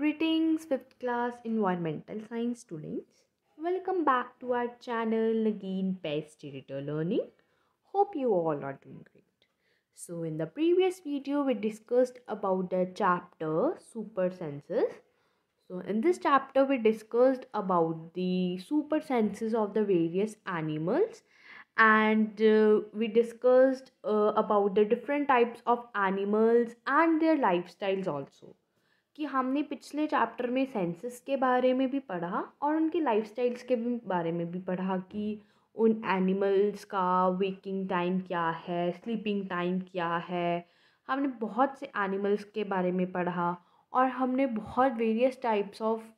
Greetings 5th class environmental science students. Welcome back to our channel again Best Editor Learning. Hope you all are doing great. So in the previous video we discussed about the chapter super senses. So in this chapter we discussed about the super senses of the various animals and uh, we discussed uh, about the different types of animals and their lifestyles also कि हमने पिछले chapter में senses के बारे में भी पढ़ा और उनकी स्टाइल्स के बारे में भी पढ़ा कि उन एनिमल्स का वेकिंग टाइम क्या है स्लीपिंग टाइम क्या है हमने बहुत से एनिमल्स के बारे में पढ़ा और हमने बहुत वेरियस टाइप्स ऑफ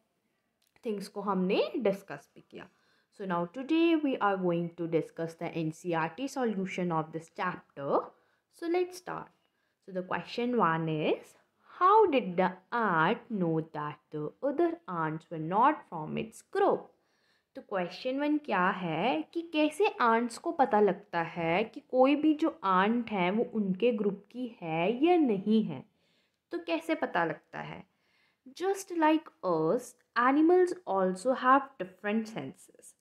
थिंग्स को हमने डिस्कस भी किया so now we are going to discuss the N C R T solution of this chapter so let start so the question one is How did the ant know that the other ants were not from its group? तो question one क्या है कि कैसे ants को पता लगता है कि कोई भी जो आंट है वो उनके ग्रुप की है या नहीं है तो कैसे पता लगता है just like ours animals also have different senses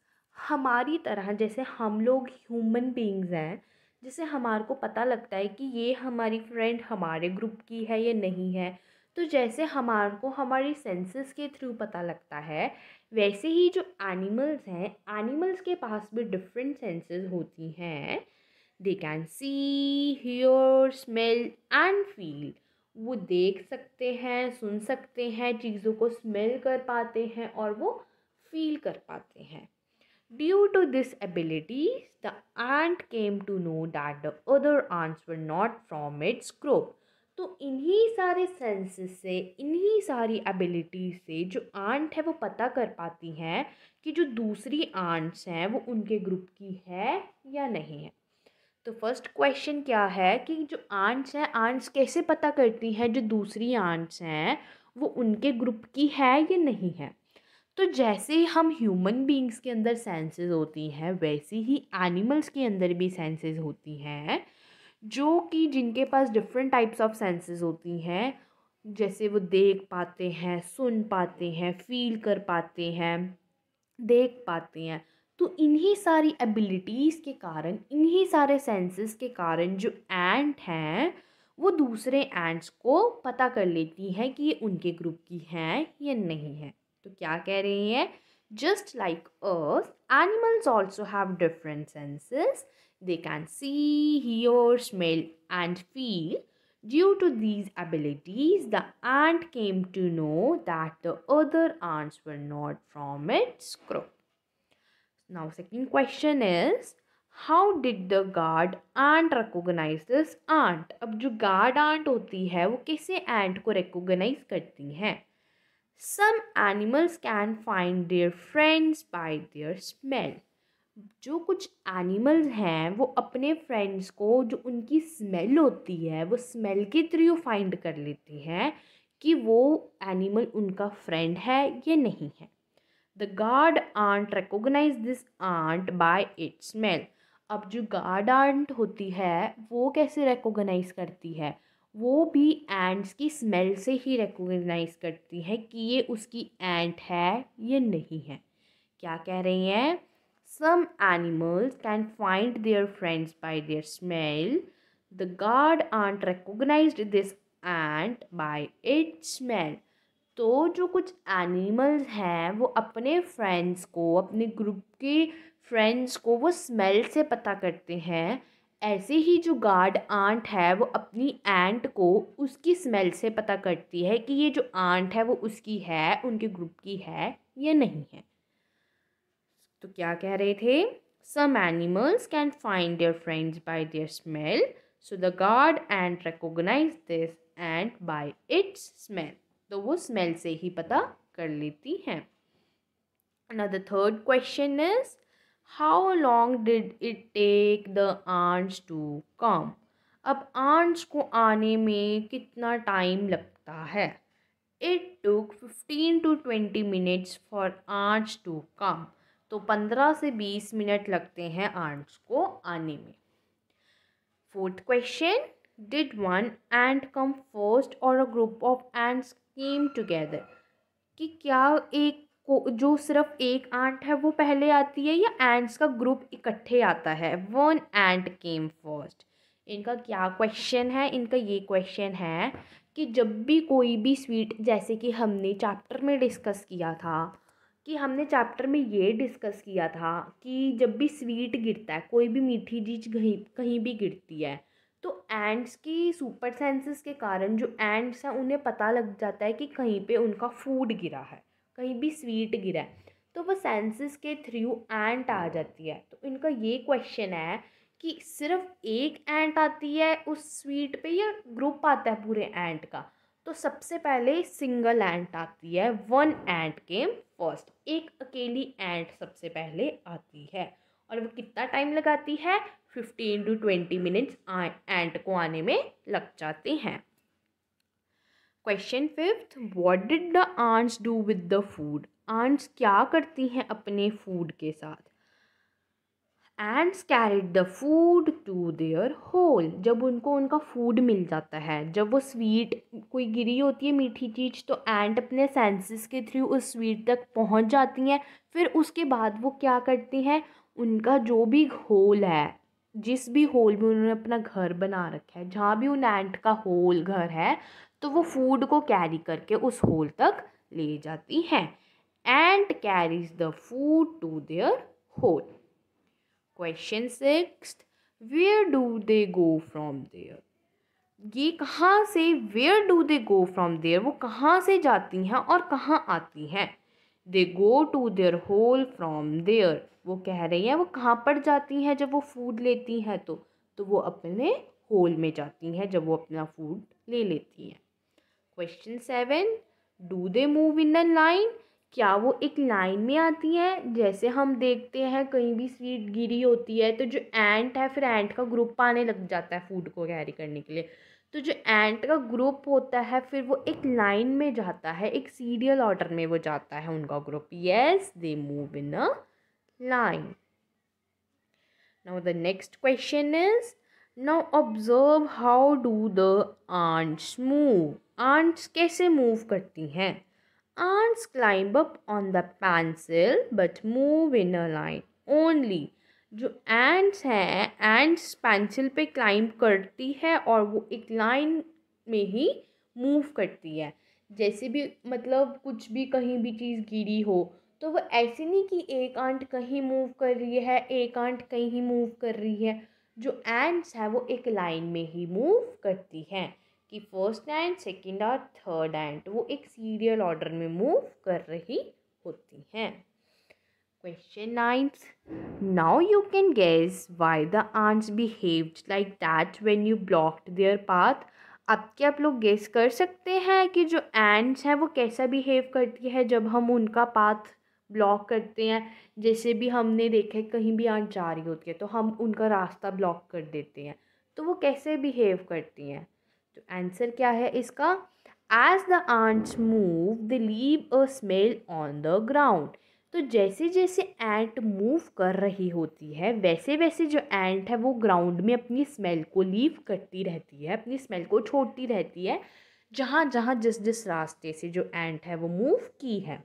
हमारी तरह जैसे हम लोग ह्यूमन बींग्स हैं जिससे हमारे को पता लगता है कि ये हमारी फ्रेंड हमारे ग्रुप की है या नहीं है तो जैसे हमारे को हमारी सेंसेस के थ्रू पता लगता है वैसे ही जो एनिमल्स हैं एनिमल्स के पास भी डिफरेंट सेंसेस होती हैं they can see hear smell and feel वो देख सकते हैं सुन सकते हैं चीज़ों को स्मेल कर पाते हैं और वो फील कर पाते हैं Due to this abilities, the ant came to know that the other ants were not from its group. तो इन्हीं सारे सेंसेस से इन्हीं सारी एबिलिटी से जो आंट है वो पता कर पाती हैं कि जो दूसरी आंट्स हैं वो उनके ग्रुप की है या नहीं है तो फर्स्ट क्वेश्चन क्या है कि जो आंट्स हैं आंट्स कैसे पता करती हैं जो दूसरी आंट्स हैं वो उनके ग्रुप की है या नहीं है तो जैसे हम ह्यूमन बींग्स के अंदर सेंसेस होती हैं वैसे ही एनिमल्स के अंदर भी सेंसेस होती हैं जो कि जिनके पास डिफरेंट टाइप्स ऑफ सेंसेस होती हैं जैसे वो देख पाते हैं सुन पाते हैं फील कर पाते हैं देख पाते हैं तो इन्हीं सारी एबिलिटीज़ के कारण इन्हीं सारे सेंसेस के कारण जो एंट हैं वो दूसरे एंट्स को पता कर लेती हैं कि ये उनके ग्रुप की हैं या नहीं है तो क्या कह रही हैं just like earth animals also have different senses they can see hear smell and feel due to these abilities the ant came to know that the other ants were not from its crow now second question is how did the guard ant recognise this ant अब जो guard aunt होती है वो किसे एंट को recognise करती हैं some animals can find their friends by their smell जो कुछ एनिमल्स हैं वो अपने फ्रेंड्स को जो उनकी स्मेल होती है वो स्मेल के थ्रू फाइंड कर लेते हैं कि वो एनिमल उनका फ्रेंड है या नहीं है the guard ant recognise this ant by its smell अब जो गार्ड आंट होती है वो कैसे रिकोगनाइज करती है वो भी एंट्स की स्मेल से ही रिकोगनाइज़ करती है कि ये उसकी एंट है ये नहीं है क्या कह रही हैं some animals can find their friends by their smell the guard ant recognise this ant by its smell तो जो कुछ एनिमल्स हैं वो अपने फ्रेंड्स को अपने ग्रुप के फ्रेंड्स को वो स्मेल से पता करते हैं ऐसे ही जो गार्ड आंट है वो अपनी एंट को उसकी स्मेल से पता करती है कि ये जो आंट है वो उसकी है उनके ग्रुप की है या नहीं है तो क्या कह रहे थे some animals can find their friends by their smell so the guard ant recognise this ant by its smell तो वो स्मेल से ही पता कर लेती हैं Now third question is how long did it take the ants to come अब ants को आने में कितना टाइम लगता है it took fifteen to twenty minutes for ants to come तो पंद्रह से बीस मिनट लगते हैं आंट्स को आने में fourth question did one and come first और a group of ants came together कि क्या एक को जो सिर्फ एक आंट है वो पहले आती है या एंट्स का ग्रुप इकट्ठे आता है वन एंट केम फर्स्ट इनका क्या क्वेश्चन है इनका ये क्वेश्चन है कि जब भी कोई भी स्वीट जैसे कि हमने चैप्टर में डिस्कस किया था कि हमने चैप्टर में ये डिस्कस किया था कि जब भी स्वीट गिरता है कोई भी मीठी चीज कहीं कहीं भी गिरती है तो एंड्स की सुपर सेंसेस के कारण जो एंड्स हैं उन्हें पता लग जाता है कि कहीं पे उनका फूड गिरा है कहीं भी स्वीट गिरा है तो वो सेंसेस के थ्रू एंट आ जाती है तो इनका ये क्वेश्चन है कि सिर्फ एक एंट आती है उस स्वीट पे या ग्रुप आता है पूरे एंट का तो सबसे पहले सिंगल एंट आती है वन एंट के फर्स्ट एक अकेली एंट सबसे पहले आती है और वो कितना टाइम लगाती है fifteen to twenty minutes ant को आने में लग जाते हैं question fifth what did the ants do with the food ants क्या करती हैं अपने फूड के साथ ants carried the food to their hole जब उनको उनका फूड मिल जाता है जब वो स्वीट कोई गिरी होती है मीठी चीज़ तो एंड अपने सेंसेस के थ्रू उस स्वीट तक पहुंच जाती हैं फिर उसके बाद वो क्या करती हैं उनका जो भी होल है जिस भी होल में उन्होंने अपना घर बना रखा है जहाँ भी उन एंट का होल घर है तो वो फूड को कैरी करके उस होल तक ले जाती हैं ant carries the food to their hole question six where do they go from there ये कहाँ से where do they go from there वो कहाँ से जाती हैं और कहाँ आती हैं they go to their hole from there वो कह रही हैं वो कहाँ पर जाती हैं जब वो फूड लेती हैं तो तो वो अपने होल में जाती हैं जब वो अपना फूड ले लेती हैं question seven do they move in a line क्या वो एक लाइन में आती हैं जैसे हम देखते हैं कहीं भी स्वीट गिरी होती है तो जो एंट है फिर एंट का ग्रुप आने लग जाता है फूड को कैरी करने के लिए तो जो एंट का ग्रुप होता है फिर वो एक लाइन में जाता है एक सीरियल ऑर्डर में वो जाता है उनका group yes they move in a line now the next question is now observe how do the ants move ants कैसे मूव करती हैं ants climb up on the pencil but move in a line only जो ants हैं ants pencil पे climb करती है और वो एक लाइन में ही मूव करती है जैसे भी मतलब कुछ भी कहीं भी चीज़ गिरी हो तो वो ऐसे नहीं कि एक आंट कहीं मूव कर रही है एक आंट कहीं मूव कर रही है जो एंट्स है वो एक लाइन में ही मूव करती हैं कि फर्स्ट एंड सेकेंड और थर्ड एंड वो एक सीरियल ऑर्डर में मूव कर रही होती हैं Question 9. Now you can guess why the ants behaved like that when you blocked their path. अब क्या आप लोग गेस कर सकते हैं कि जो एंड्स हैं वो कैसा बिहेव करती है जब हम उनका पाथ ब्लॉक करते हैं जैसे भी हमने देखा है कहीं भी आंट जा रही होती है तो हम उनका रास्ता ब्लॉक कर देते हैं तो वो कैसे बिहेव करती हैं तो आंसर क्या है इसका as the ants move they leave a smell on the ground तो जैसे जैसे एंट मूव कर रही होती है वैसे वैसे जो एंट है वो ग्राउंड में अपनी स्मेल को लीव करती रहती है अपनी स्मेल को छोड़ती रहती है जहाँ जहाँ जिस जिस रास्ते से जो एंट है वो मूव की है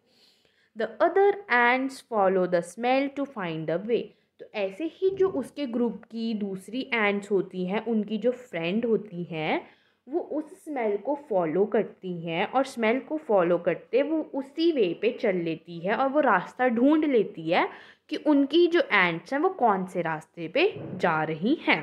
the other ants follow the smell to find a way तो ऐसे ही जो उसके ग्रुप की दूसरी एंट्स होती हैं उनकी जो फ्रेंड होती हैं वो उस स्मेल को फॉलो करती हैं और स्मेल को फॉलो करते वो उसी वे पे चल लेती है और वो रास्ता ढूंढ लेती है कि उनकी जो एंट्स हैं वो कौन से रास्ते पे जा रही हैं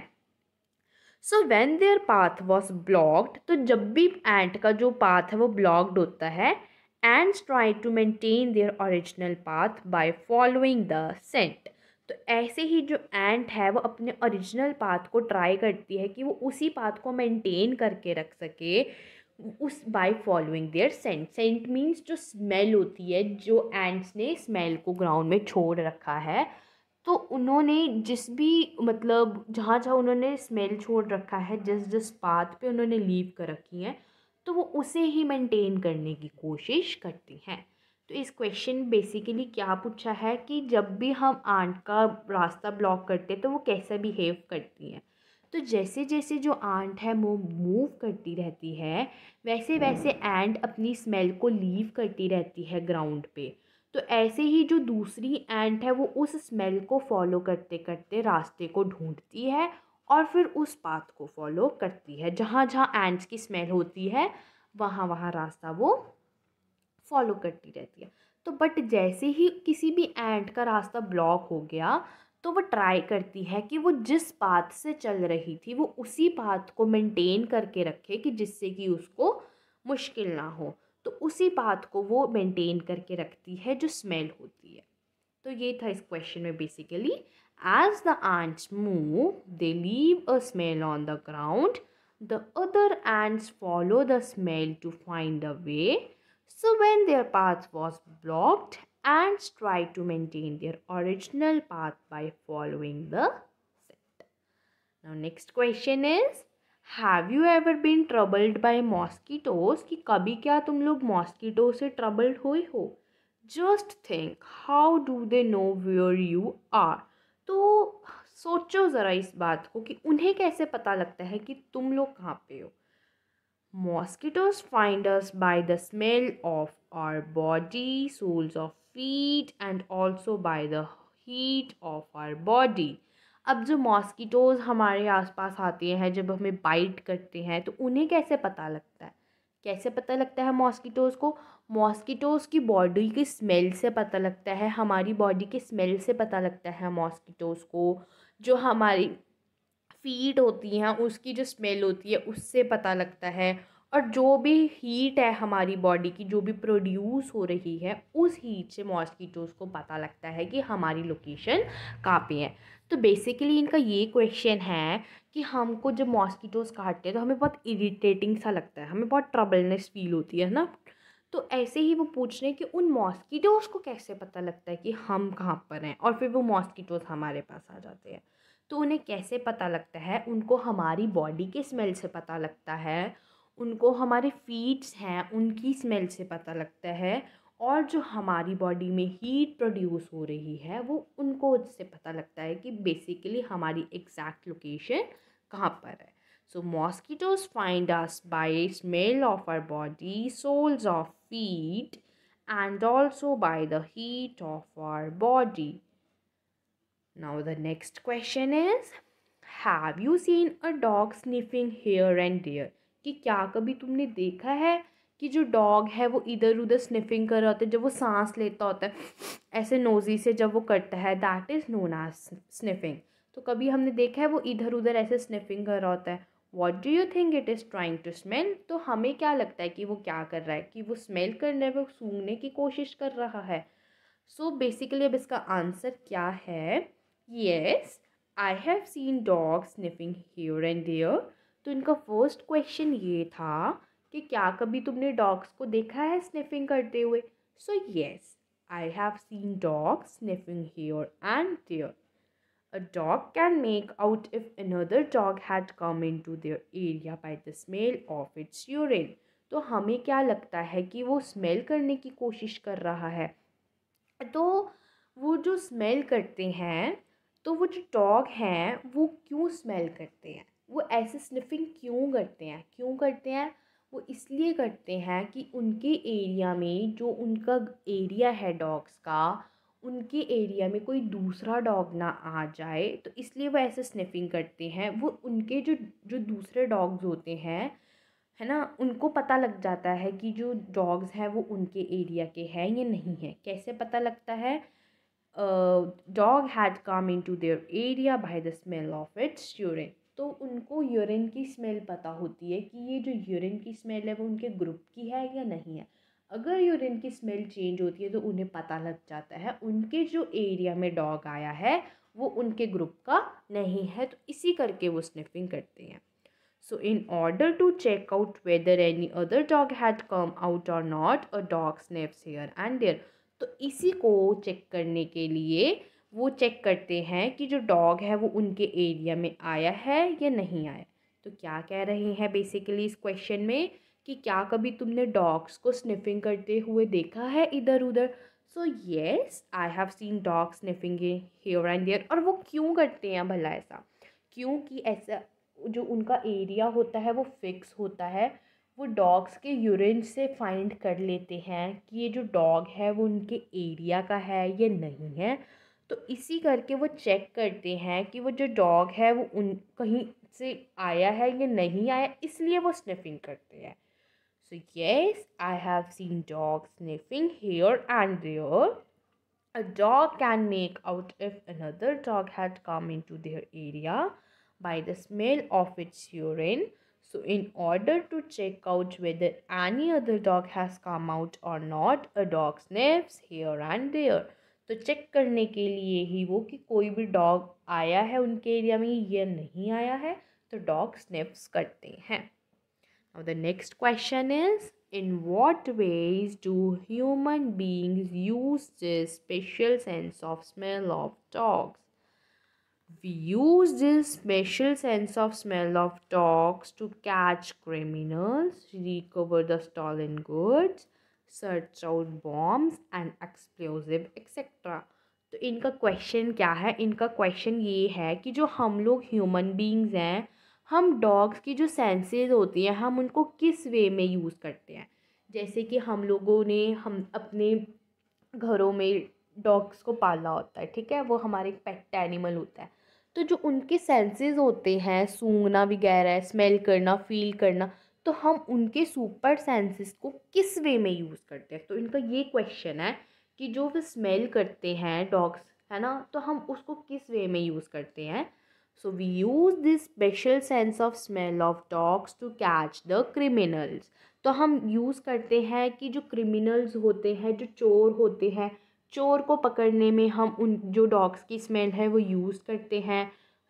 so when their path was blocked तो जब भी एंट का जो पाथ है वो ब्लॉक्ड होता है ants try to maintain their original path by following the scent तो ऐसे ही जो एंट है वो अपने ओरिजिनल पाथ को ट्राई करती है कि वो उसी पाथ को मेंटेन करके रख सके उस by following their scent scent means जो स्मेल होती है जो एंट्स ने स्मेल को ग्राउंड में छोड़ रखा है तो उन्होंने जिस भी मतलब जहाँ जहाँ उन्होंने स्मेल छोड़ रखा है जिस जिस पाथ पे उन्होंने लीव कर रखी हैं तो वो उसे ही मेंटेन करने की कोशिश करती हैं तो इस क्वेश्चन बेसिकली क्या पूछा है कि जब भी हम आंट का रास्ता ब्लॉक करते हैं तो वो कैसा बिहेव करती हैं तो जैसे जैसे जो आंट है वो मूव करती रहती है वैसे वैसे एंड अपनी स्मेल को लीव करती रहती है ग्राउंड पे तो ऐसे ही जो दूसरी एंट है वो उस स्मेल को फॉलो करते करते रास्ते को ढूंढती है और फिर उस पाथ को फॉलो करती है जहाँ जहाँ एंट्स की स्मेल होती है वहाँ वहाँ रास्ता वो फॉलो करती रहती है तो बट जैसे ही किसी भी एंट का रास्ता ब्लॉक हो गया तो वो ट्राई करती है कि वो जिस पाथ से चल रही थी वो उसी पाथ को मेंटेन करके रखे कि जिससे कि उसको मुश्किल ना हो तो उसी बात को वो मेंटेन करके रखती है जो स्मेल होती है तो ये था इस क्वेश्चन में basically as the ants move they leave a smell on the ground the other ants follow the smell to find a way So when their path was blocked, ants try to maintain their original path by following the set. Now next question is, have you ever been troubled by mosquitoes कि कभी क्या तुम लोग mosquito से troubled हुई हो just think how do they know where you are तो सोचो ज़रा इस बात को कि उन्हें कैसे पता लगता है कि तुम लोग कहाँ पे हो Mosquitoes find us by the smell of our body, soles of feet and also by the heat of our body. अब जो मॉस्किटोज़ हमारे आसपास आते हैं जब हमें बाइट करते हैं तो उन्हें कैसे पता लगता है कैसे पता लगता है मॉस्किटोज़ को मॉस्किटोज़ की बॉडी की स्मेल से पता लगता है हमारी बॉडी के स्मेल से पता लगता है मॉस्किटोज़ को जो हमारी फीट होती हैं उसकी जो स्मेल होती है उससे पता लगता है और जो भी हीट है हमारी बॉडी की जो भी प्रोड्यूस हो रही है उस हीट से मॉस्किटोज़ को पता लगता है कि हमारी लोकेशन कहाँ पे है तो बेसिकली इनका ये क्वेश्चन है कि हमको जब मॉस्किटोज़ काटते हैं तो हमें बहुत इरिटेटिंग सा लगता है हमें बहुत ट्रबलनेस फील होती है ना तो ऐसे ही वो पूछ रहे हैं कि उन मॉस्किटोज़ को कैसे पता लगता है कि हम कहाँ पर हैं और फिर वो मॉस्किटोज़ हमारे पास आ जाते हैं तो उन्हें कैसे पता लगता है उनको हमारी बॉडी के स्मेल से पता लगता है उनको हमारे फीट्स हैं उनकी स्मेल से पता लगता है और जो हमारी बॉडी में हीट प्रोड्यूस हो रही है वो उनको उससे पता लगता है कि बेसिकली हमारी एग्जैक्ट लोकेशन कहाँ पर है so mosquitoes find us by smell of our body soles of feet and also by the heat of our body Now the next question is Have you seen a dog sniffing here and there? कि क्या कभी तुमने देखा है कि जो dog है वो इधर उधर स्निफिंग कर रहा होता है जब वो सांस लेता होता है ऐसे नोजी से जब वो करता है that is known as sniffing तो कभी हमने देखा है वो इधर उधर ऐसे स्निफिंग कर रहा होता है what do you think it is trying to smell तो हमें क्या लगता है कि वो क्या कर रहा है कि वो स्मेल करने में सूंघने की कोशिश कर रहा है सो so बेसिकली अब इसका आंसर क्या है yes I have seen dog sniffing here and there तो इनका फर्स्ट क्वेश्चन ये था कि क्या कभी तुमने डॉग्स को देखा है स्निफिंग करते हुए so yes I have seen dog sniffing here and there A dog can make out if another dog had come into their area by the smell of its urine. तो हमें क्या लगता है कि वो स्मेल करने की कोशिश कर रहा है तो वो जो स्मेल करते हैं तो वो जो डॉग हैं वो क्यों स्मेल करते हैं वो ऐसे स्निफिंग क्यों करते हैं क्यों करते हैं वो इसलिए करते हैं कि उनके एरिया में जो उनका एरिया है डॉग्स का उनके एरिया में कोई दूसरा डॉग ना आ जाए तो इसलिए वो ऐसे स्निफिंग करते हैं वो उनके जो जो दूसरे डॉग्स होते हैं है ना उनको पता लग जाता है कि जो डॉग्स हैं वो उनके एरिया के हैं या नहीं है कैसे पता लगता है dog had come into their area by the smell of its urine तो उनको यूरिन की स्मेल पता होती है कि ये जो यूरिन की स्मेल है वो उनके ग्रुप की है या नहीं है अगर यूरिन की स्मेल चेंज होती है तो उन्हें पता लग जाता है उनके जो एरिया में डॉग आया है वो उनके ग्रुप का नहीं है तो इसी करके वो स्निफिंग करते हैं so in order to check out whether any other dog had come out or not a dog snaps here and there तो इसी को चेक करने के लिए वो चेक करते हैं कि जो डॉग है वो उनके एरिया में आया है या नहीं आया तो क्या कह रहे हैं बेसिकली इस क्वेश्चन में कि क्या कभी तुमने डॉग्स को स्निफिंग करते हुए देखा है इधर उधर so yes I have seen dog sniffing here and there और वो क्यों करते हैं भला ऐसा क्योंकि ऐसा जो उनका एरिया होता है वो फिक्स होता है वो डॉग्स के यूरिन से फाइंड कर लेते हैं कि ये जो डॉग है वो उनके एरिया का है या नहीं है तो इसी करके वो चेक करते हैं कि वो जो डॉग है वो उन कहीं से आया है या नहीं आया इसलिए वो स्निफिंग करते हैं so yes I have seen dog sniffing here and there dog can make out if another dog dog come into their area by the smell of its urine So in order to check out whether any other dog has come out or not, a dog sniffs here and there. तो check करने के लिए ही वो कि कोई भी dog आया है उनके एरिया में या नहीं आया है तो डॉग स्निफ्स करते हैं Now the next question is in what ways do human beings use this special sense of smell of dogs? We use this special sense of smell of dogs to catch criminals, recover the stolen goods, search out bombs and explosive etc. तो इनका question क्या है इनका question ये है कि जो हम लोग ह्यूमन बींग्स हैं हम डॉग्स की जो सेंसेस होती हैं हम उनको किस वे में यूज़ करते हैं जैसे कि हम लोगों ने हम अपने घरों में डॉग्स को पाला होता है ठीक है वो हमारे पेट एनिमल होता है तो जो उनके सेंसेस होते हैं सूंघना वगैरह स्मेल करना फील करना तो हम उनके सुपर सेंसेस को किस वे में यूज़ करते हैं तो इनका ये क्वेश्चन है कि जो वे स्मेल करते हैं डॉग्स है ना तो हम उसको किस वे में यूज़ करते हैं so we use this special sense of smell of dogs to catch the criminals तो हम यूज़ करते हैं कि जो क्रिमिनल्स होते हैं जो चोर होते हैं चोर को पकड़ने में हम उन जो डॉग्स की स्मेल है वो यूज़ करते हैं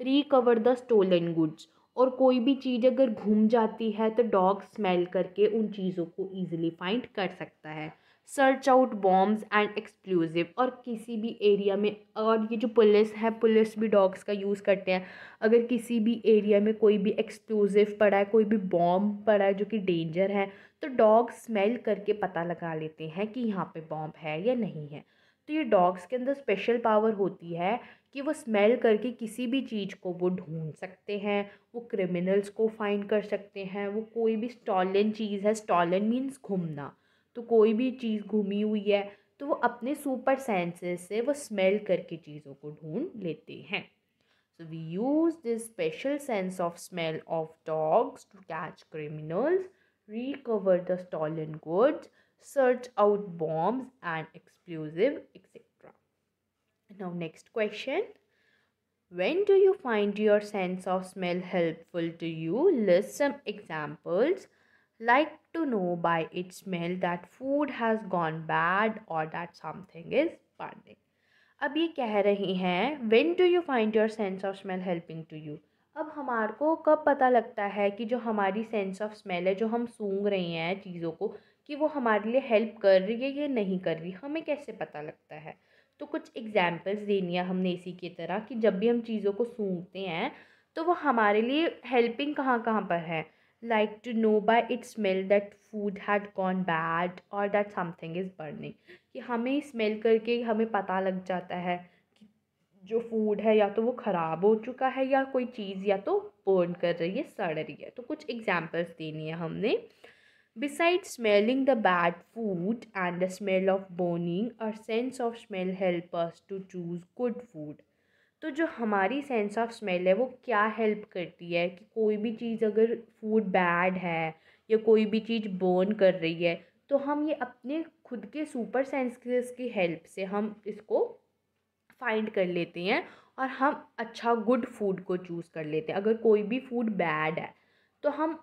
रिकवर द स्टोलन गुड्स और कोई भी चीज़ अगर घूम जाती है तो डॉग स्मेल करके उन चीज़ों को ईजिली फाइंड कर सकता है search out bombs and explosive और किसी भी एरिया में और ये जो पुलिस है पुलिस भी डॉग्स का यूज़ करते हैं अगर किसी भी एरिया में कोई भी एक्सप्लोजिव पड़ा है कोई भी बॉम्ब पड़ा है जो कि डेंजर है तो डॉग स्मेल करके पता लगा लेते हैं कि यहाँ पे बॉम्ब है या नहीं है तो ये डॉग्स के अंदर स्पेशल पावर होती है कि वो स्मेल करके किसी भी चीज़ को वो ढूंढ सकते हैं वो क्रिमिनल्स को फाइंड कर सकते हैं वो कोई भी स्टॉलन चीज़ है स्टॉलन मीन्स घूमना तो कोई भी चीज़ घूमी हुई है तो वो अपने सुपर सेंसेस से वो स्मेल करके चीज़ों को ढूंढ लेते हैं so we use this special sense of smell of dogs to catch criminals recover the stolen goods search out bombs and explosive etc now next question when do you find your sense of smell helpful to you list some examples like to know by its smell that food has gone bad or that something is burning अब ये कह रहे हैं when do you find your sense of smell helping to you अब हमारे को कब पता लगता है कि जो हमारी सेंस ऑफ स्मेल है जो हम सूंघ रहे हैं चीज़ों को कि वो हमारे लिए हेल्प कर रही है या नहीं कर रही हमें कैसे पता लगता है तो कुछ एग्ज़ाम्पल्स देनी है हमने इसी की तरह कि जब भी हम चीज़ों को सूंघते हैं तो वो हमारे लिए हेल्पिंग कहाँ कहाँ पर है like to know by it smell that food had gone bad और दैट समथिंग इज़ बर्निंग कि हमें स्मेल करके हमें पता लग जाता है कि जो फूड है या तो वो ख़राब हो चुका है या कोई चीज़ या तो बर्न कर रही है सड़ रही है तो कुछ एग्ज़ाम्पल्स देनी है हमने Besides smelling the bad food and the smell of burning, our sense of smell help us to choose good food. तो जो हमारी सेंस ऑफ स्मेल है वो क्या हेल्प करती है कि कोई भी चीज़ अगर फूड बैड है या कोई भी चीज़ बर्न कर रही है तो हम ये अपने खुद के सुपर सेंस की हेल्प से हम इसको फाइंड कर लेते हैं और हम अच्छा गुड फूड को चूज़ कर लेते हैं अगर कोई भी फूड बैड है तो हम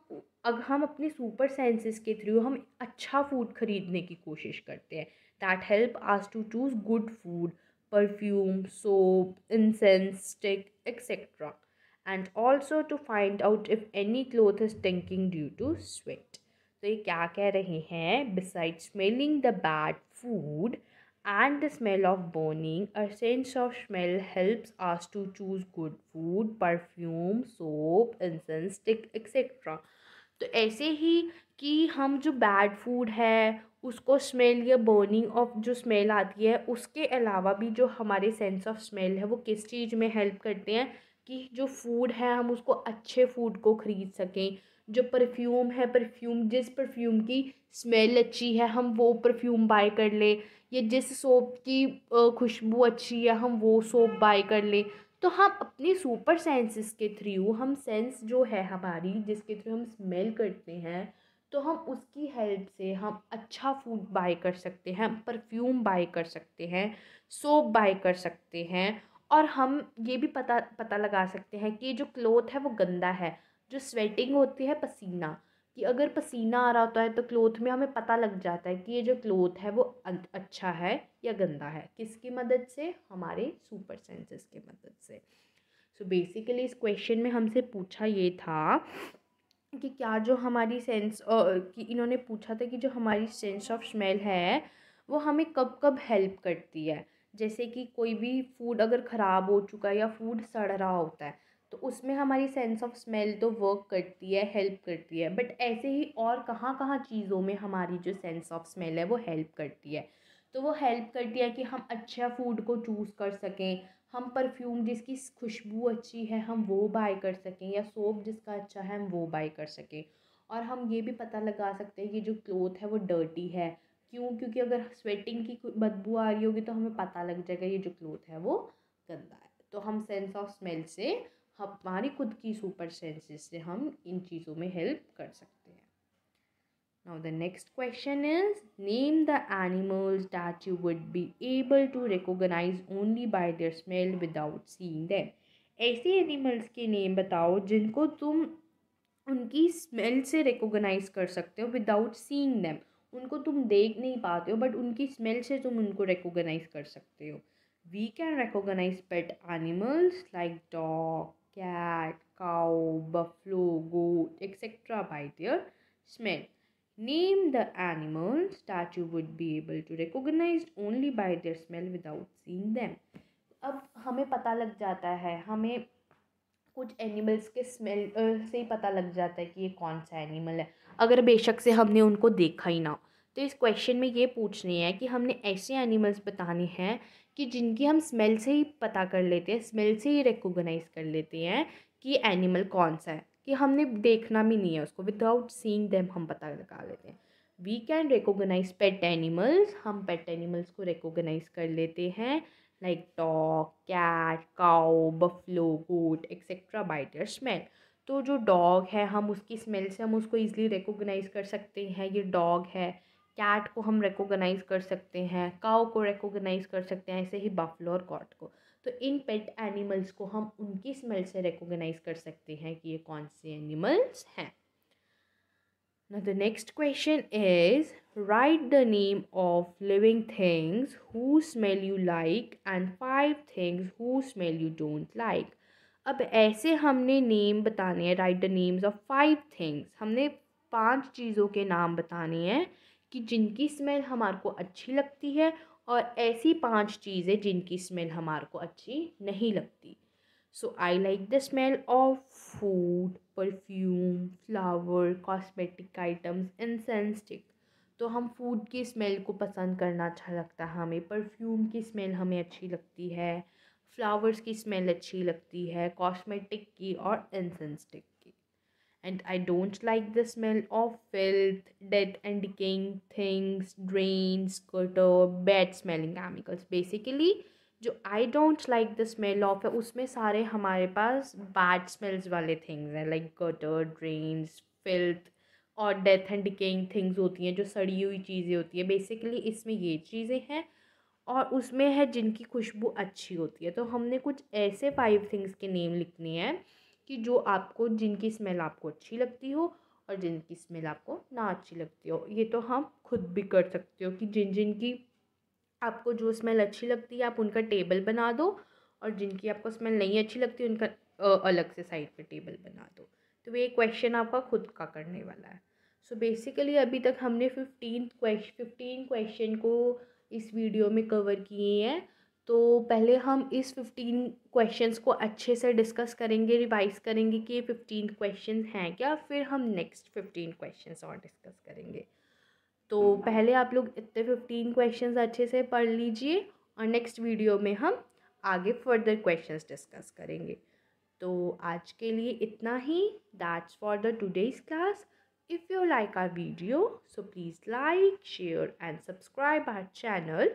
अगर हम अपने सुपर सेंसेस के थ्रू हम अच्छा फूड खरीदने की कोशिश करते हैं that help us to choose good food perfume soap incense stick etcetera and also to find out if any cloth is stinking due to sweat तो ये क्या कह रहे हैं beside smelling the bad food and the smell of burning a sense of smell helps us to choose good food perfume soap incense stick etcetera तो ऐसे ही कि हम जो बैड फूड है उसको स्मेल या बर्निंग ऑफ जो स्मेल आती है उसके अलावा भी जो हमारे सेंस ऑफ स्मेल है वो किस चीज़ में हेल्प करते हैं कि जो फूड है हम उसको अच्छे फूड को ख़रीद सकें जो परफ्यूम है परफ्यूम जिस परफ्यूम की स्मेल अच्छी है हम वो परफ्यूम बाय कर लें या जिस सोप की खुशबू अच्छी है हम वो सोप बाय कर लें तो हम अपने सुपर सेंसेस के थ्रू हम सेंस जो है हमारी जिसके थ्रू हम स्मेल करते हैं तो हम उसकी हेल्प से हम अच्छा फूड बाय कर सकते हैं परफ्यूम बाय कर सकते हैं सोप बाय कर सकते हैं और हम ये भी पता पता लगा सकते हैं कि जो क्लोथ है वो गंदा है जो स्वेटिंग होती है पसीना कि अगर पसीना आ रहा होता है तो क्लोथ में हमें पता लग जाता है कि ये जो क्लोथ है वो अच्छा है या गंदा है किसकी मदद से हमारे सुपर सेंसेस की मदद से सो so बेसिकली इस क्वेश्चन में हमसे पूछा ये था कि क्या जो हमारी सेंस कि इन्होंने पूछा था कि जो हमारी सेंस ऑफ स्मेल है वो हमें कब कब हेल्प करती है जैसे कि कोई भी फूड अगर ख़राब हो चुका है या फूड सड़ रहा होता है तो उसमें हमारी सेंस ऑफ स्मेल तो वर्क करती है हेल्प करती है बट ऐसे ही और कहाँ कहाँ चीज़ों में हमारी जो सेंस ऑफ स्मेल है वो हेल्प करती है तो वो हेल्प करती है कि हम अच्छा फूड को चूज़ कर सकें हम परफ्यूम जिसकी खुशबू अच्छी है हम वो बाय कर सकें या सोप जिसका अच्छा है हम वो बाय कर सकें और हम ये भी पता लगा सकते हैं कि जो क्लोथ है वो डर्टी है क्यों क्योंकि अगर स्वेटिंग की बदबू आ रही होगी तो हमें पता लग जाएगा ये जो क्लोथ है वो गंदा है तो हम सेंस ऑफ स्मेल से हमारी खुद की सुपर सेंसेस से हम इन चीज़ों में हेल्प कर सकते हैं now the next question is name the animals that you would be able to recognise only by their smell without seeing them ऐसे एनिमल्स के नेम बताओ जिनको तुम उनकी स्मेल से रिकोगनाइज कर सकते हो विदाउट सीइंग देम उनको तुम देख नहीं पाते हो बट उनकी स्मेल से तुम उनको रिकोगनाइज कर सकते हो we can recognise pet animals like dog cat, cow, buffalo, goat, etc. by their smell. Name the animals that you would be able to recognize only by their smell without seeing them. अब हमें पता लग जाता है हमें कुछ animals के smell से ही पता लग जाता है कि ये कौन सा एनिमल है अगर बेशक से हमने उनको देखा ही ना तो इस क्वेश्चन में ये पूछनी है कि हमने ऐसे एनिमल्स बताने हैं कि जिनकी हम स्मेल से ही पता कर लेते हैं स्मेल से ही रिकोगनाइज़ कर लेते हैं कि एनिमल कौन सा है कि हमने देखना भी नहीं है उसको विदाउट सीइंग देम हम पता लगा लेते हैं we can recognise pet animals हम पेट एनिमल्स को रिकोगनाइज कर लेते हैं like dog cat cow buffalo goat etcetera bitter smell तो जो डॉग है हम उसकी स्मेल से हम उसको ईजिली रिकोगनाइज कर सकते हैं ये डॉग है कैट को हम रिकोगनाइज़ कर सकते हैं काओ को रिकोगनाइज़ कर सकते हैं ऐसे ही बफलो और कॉट को तो इन पेट एनिमल्स को हम उनकी स्मेल से रिकोगनाइज़ कर सकते हैं कि ये कौन से एनिमल्स हैं Now the next question is write the name of living things who smell you like and five things who smell you don't like अब ऐसे हमने नेम बताने हैं write the names of five things हमने पांच चीज़ों के नाम बताने हैं कि जिनकी स्मेल हमारे को अच्छी लगती है और ऐसी पांच चीज़ें जिनकी स्मेल हमारे को अच्छी नहीं लगती so I like the smell of food perfume flower cosmetic items and incense stick तो हम फूड की स्मेल को पसंद करना अच्छा लगता है हमें परफ्यूम की स्मेल हमें अच्छी लगती है फ्लावर्स की स्मेल अच्छी लगती है कॉस्मेटिक की और इंसेंसटिक and I don't like the smell of filth, dead and decaying things, drains, gutter, bad smelling chemicals. Basically, जो I don't like the smell of है उसमें सारे हमारे पास बैड स्मेल्स वाले थिंग्स हैं लाइक गटर ड्रेन्स फिल्थ और death and decaying things होती हैं जो सड़ी हुई चीज़ें होती है बेसिकली इसमें ये चीज़ें हैं और उसमें है जिनकी खुशबू अच्छी होती है तो हमने कुछ ऐसे फाइव थिंग्स के नेम लिखने हैं कि जो आपको जिनकी स्मेल आपको अच्छी लगती हो और जिनकी स्मेल आपको ना अच्छी लगती हो ये तो हम खुद भी कर सकते हो कि जिन जिन की आपको जो स्मेल अच्छी लगती है आप उनका टेबल बना दो और जिनकी आपको स्मेल नहीं अच्छी लगती उनका अलग से साइड पे टेबल बना दो तो ये क्वेश्चन आपका खुद का करने वाला है सो so बेसिकली अभी तक हमने फिफ्टीन क्वेश्चन फिफ्टीन क्वेश्चन को इस वीडियो में कवर किए हैं तो पहले हम इस फिफ्टीन क्वेश्चंस को अच्छे से डिस्कस करेंगे रिवाइज करेंगे कि ये फिफ्टीन क्वेश्चन हैं क्या फिर हम नेक्स्ट फिफ्टीन क्वेश्चन और डिस्कस करेंगे तो पहले आप लोग इतने फिफ्टीन क्वेश्चन अच्छे से पढ़ लीजिए और नेक्स्ट वीडियो में हम आगे फर्दर क्वेश्चन डिस्कस करेंगे तो आज के लिए इतना ही that's for the today's class if you like our video so please like share and subscribe our channel